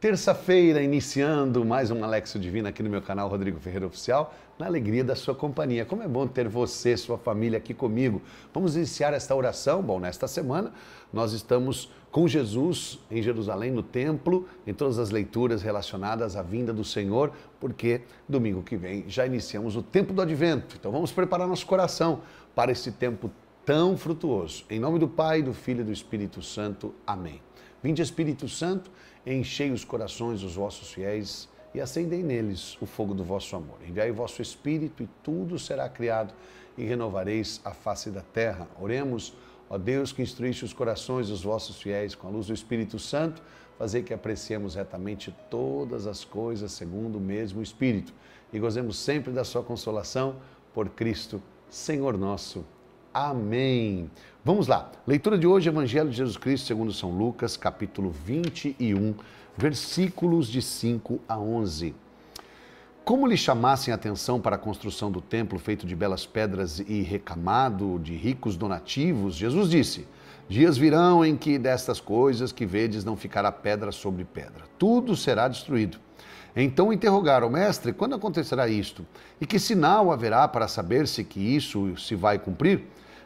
Terça-feira, iniciando mais um Alexo Divino aqui no meu canal Rodrigo Ferreira Oficial, na alegria da sua companhia. Como é bom ter você, sua família aqui comigo. Vamos iniciar esta oração. Bom, nesta semana nós estamos com Jesus em Jerusalém, no templo, em todas as leituras relacionadas à vinda do Senhor, porque domingo que vem já iniciamos o tempo do advento. Então vamos preparar nosso coração para esse tempo tão frutuoso. Em nome do Pai, do Filho e do Espírito Santo. Amém. Vinde Espírito Santo, enchei os corações dos vossos fiéis e acendei neles o fogo do vosso amor. Enviai o vosso Espírito e tudo será criado e renovareis a face da terra. Oremos, ó Deus, que instruíste os corações dos vossos fiéis com a luz do Espírito Santo, fazer que apreciemos retamente todas as coisas segundo o mesmo Espírito e gozemos sempre da sua consolação por Cristo, Senhor nosso. Amém. Vamos lá. Leitura de hoje, Evangelho de Jesus Cristo, segundo São Lucas, capítulo 21, versículos de 5 a 11. Como lhe chamassem atenção para a construção do templo feito de belas pedras e recamado de ricos donativos, Jesus disse: Dias virão em que destas coisas que vedes não ficará pedra sobre pedra, tudo será destruído. Então interrogaram, mestre, quando acontecerá isto? E que sinal haverá para saber-se que isso se vai cumprir?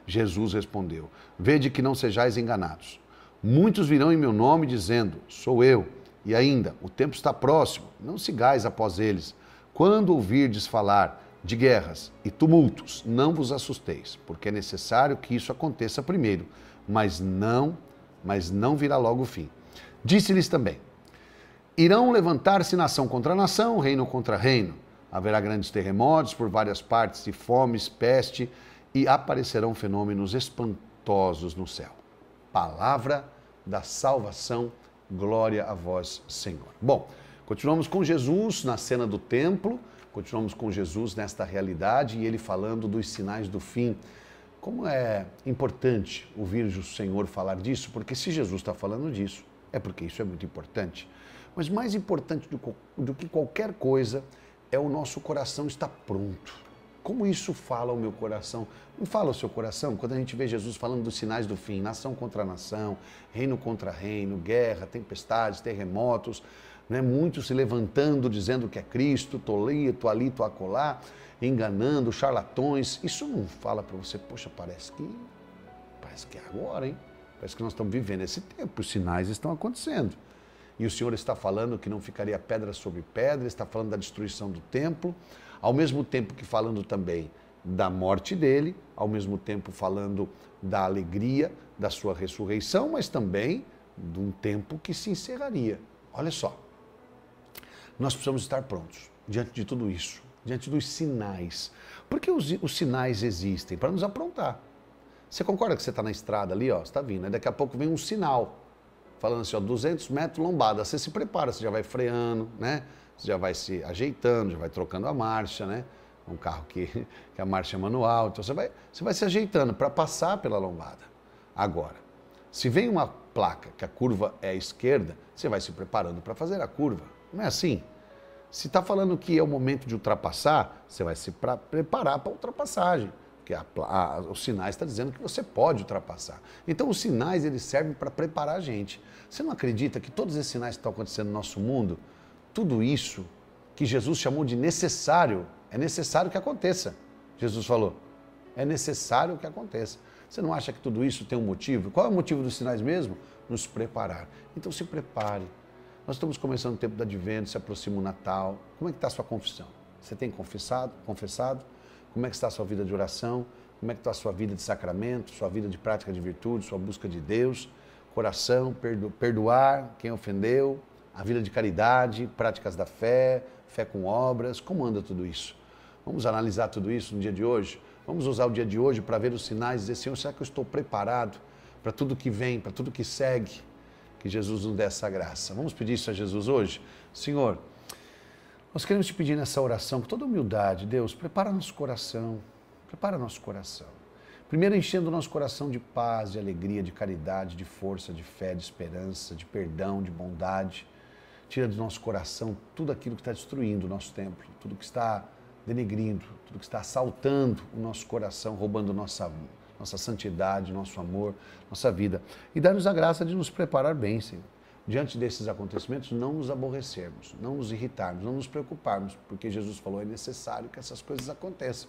Jesus respondeu: Vede que não sejais enganados. Muitos virão em meu nome dizendo: Sou eu. E ainda, o tempo está próximo, não sigais após eles. Quando ouvirdes falar de guerras e tumultos, não vos assusteis, porque é necessário que isso aconteça primeiro mas não, mas não virá logo o fim. Disse-lhes também: Irão levantar-se nação contra nação, reino contra reino. Haverá grandes terremotos por várias partes, e fomes, peste, e aparecerão fenômenos espantosos no céu. Palavra da salvação, glória a vós, Senhor. Bom, continuamos com Jesus na cena do templo, continuamos com Jesus nesta realidade e ele falando dos sinais do fim como é importante ouvir o Senhor falar disso, porque se Jesus está falando disso, é porque isso é muito importante. Mas mais importante do, do que qualquer coisa é o nosso coração estar pronto. Como isso fala o meu coração? Não fala o seu coração? Quando a gente vê Jesus falando dos sinais do fim, nação contra nação, reino contra reino, guerra, tempestades, terremotos, né? muitos se levantando dizendo que é Cristo, tô ali, tô ali, tô acolá, enganando, charlatões. Isso não fala para você, poxa, parece que parece que é agora, hein? Parece que nós estamos vivendo esse tempo, os sinais estão acontecendo. E o Senhor está falando que não ficaria pedra sobre pedra, está falando da destruição do templo, ao mesmo tempo que falando também da morte dele, ao mesmo tempo falando da alegria da sua ressurreição, mas também de um tempo que se encerraria. Olha só, nós precisamos estar prontos diante de tudo isso, diante dos sinais. Porque os, os sinais existem para nos aprontar. Você concorda que você está na estrada ali, ó, está vindo, aí né? daqui a pouco vem um sinal falando assim, ó, 200 metros lombada, você se prepara, você já vai freando, né? Você já vai se ajeitando, já vai trocando a marcha, né? Um carro que, que a marcha é manual, então você vai, você vai se ajeitando para passar pela lombada. Agora, se vem uma placa que a curva é à esquerda, você vai se preparando para fazer a curva. Não é assim? Se está falando que é o momento de ultrapassar, você vai se preparar para a ultrapassagem, porque a, a, os sinais estão tá dizendo que você pode ultrapassar. Então, os sinais eles servem para preparar a gente. Você não acredita que todos esses sinais que estão acontecendo no nosso mundo, tudo isso que Jesus chamou de necessário, é necessário que aconteça. Jesus falou, é necessário que aconteça. Você não acha que tudo isso tem um motivo? Qual é o motivo dos sinais mesmo? Nos preparar. Então se prepare. Nós estamos começando o tempo do advento, se aproxima o Natal. Como é que está a sua confissão? Você tem confessado? confessado? Como é que está a sua vida de oração? Como é que está a sua vida de sacramento, sua vida de prática de virtude, sua busca de Deus? Coração, perdo, perdoar quem ofendeu, a vida de caridade, práticas da fé, fé com obras, como anda tudo isso? Vamos analisar tudo isso no dia de hoje? Vamos usar o dia de hoje para ver os sinais e dizer, Senhor, será que eu estou preparado para tudo que vem, para tudo que segue? Que Jesus nos dê essa graça. Vamos pedir isso a Jesus hoje? Senhor, nós queremos te pedir nessa oração, com toda humildade, Deus, prepara nosso coração, prepara nosso coração. Primeiro, enchendo o nosso coração de paz, de alegria, de caridade, de força, de fé, de esperança, de perdão, de bondade. Tira do nosso coração tudo aquilo que está destruindo o nosso templo, tudo que está denegrindo, tudo que está assaltando o nosso coração, roubando nossa, nossa santidade, nosso amor, nossa vida. E dá-nos a graça de nos preparar bem, Senhor. Diante desses acontecimentos, não nos aborrecermos, não nos irritarmos, não nos preocuparmos, porque Jesus falou é necessário que essas coisas aconteçam.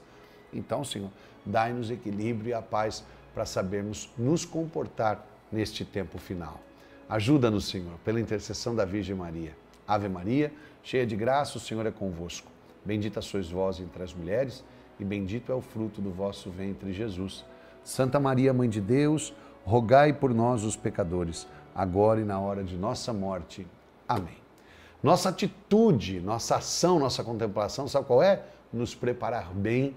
Então, Senhor, dai-nos equilíbrio e a paz para sabermos nos comportar neste tempo final. Ajuda-nos, Senhor, pela intercessão da Virgem Maria. Ave Maria, cheia de graça, o Senhor é convosco. Bendita sois vós entre as mulheres, e bendito é o fruto do vosso ventre, Jesus. Santa Maria, Mãe de Deus, rogai por nós, os pecadores, agora e na hora de nossa morte. Amém. Nossa atitude, nossa ação, nossa contemplação, sabe qual é? Nos preparar bem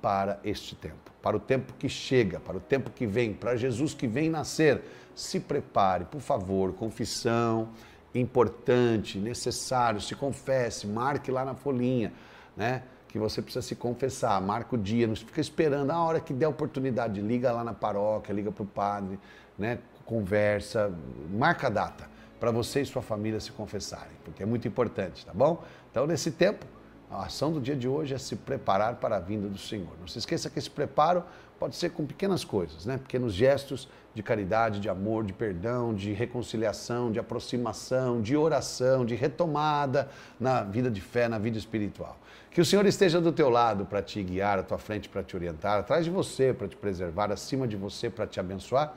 para este tempo, para o tempo que chega, para o tempo que vem, para Jesus que vem nascer. Se prepare, por favor, confissão, importante, necessário, se confesse, marque lá na folhinha, né? Que você precisa se confessar, marca o dia, não fica esperando a hora que der oportunidade, liga lá na paróquia, liga para o padre, né? Conversa, marca a data para você e sua família se confessarem, porque é muito importante, tá bom? Então, nesse tempo, a ação do dia de hoje é se preparar para a vinda do Senhor. Não se esqueça que esse preparo pode ser com pequenas coisas, né? pequenos gestos de caridade, de amor, de perdão, de reconciliação, de aproximação, de oração, de retomada na vida de fé, na vida espiritual. Que o Senhor esteja do teu lado para te guiar, à tua frente para te orientar, atrás de você para te preservar, acima de você para te abençoar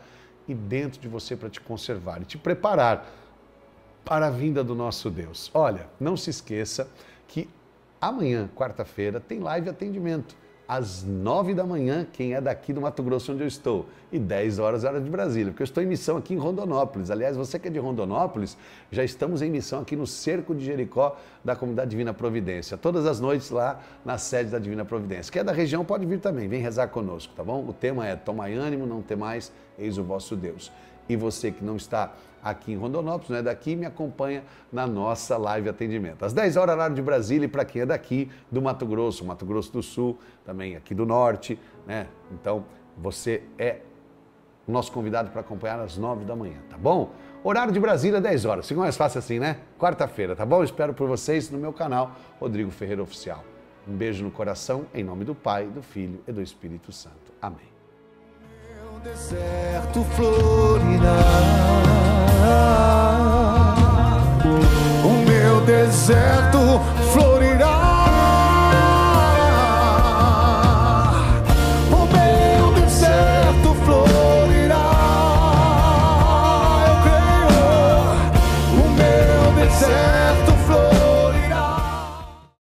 e dentro de você para te conservar e te preparar para a vinda do nosso Deus. Olha, não se esqueça que amanhã, quarta-feira, tem live atendimento. Às nove da manhã, quem é daqui do Mato Grosso, onde eu estou, e dez horas, hora de Brasília, porque eu estou em missão aqui em Rondonópolis. Aliás, você que é de Rondonópolis, já estamos em missão aqui no Cerco de Jericó da Comunidade Divina Providência. Todas as noites lá na sede da Divina Providência. Quem é da região pode vir também, vem rezar conosco, tá bom? O tema é Tomai ânimo, não tem mais eis o vosso Deus. E você que não está aqui em Rondonópolis, não é daqui, me acompanha na nossa live atendimento. Às 10 horas, horário de Brasília, e para quem é daqui, do Mato Grosso, Mato Grosso do Sul, também aqui do Norte, né? Então, você é nosso convidado para acompanhar às 9 da manhã, tá bom? Horário de Brasília, 10 horas. Fica mais fácil assim, né? Quarta-feira, tá bom? Espero por vocês no meu canal, Rodrigo Ferreira Oficial. Um beijo no coração, em nome do Pai, do Filho e do Espírito Santo. Amém deserto florirá. O meu deserto florirá.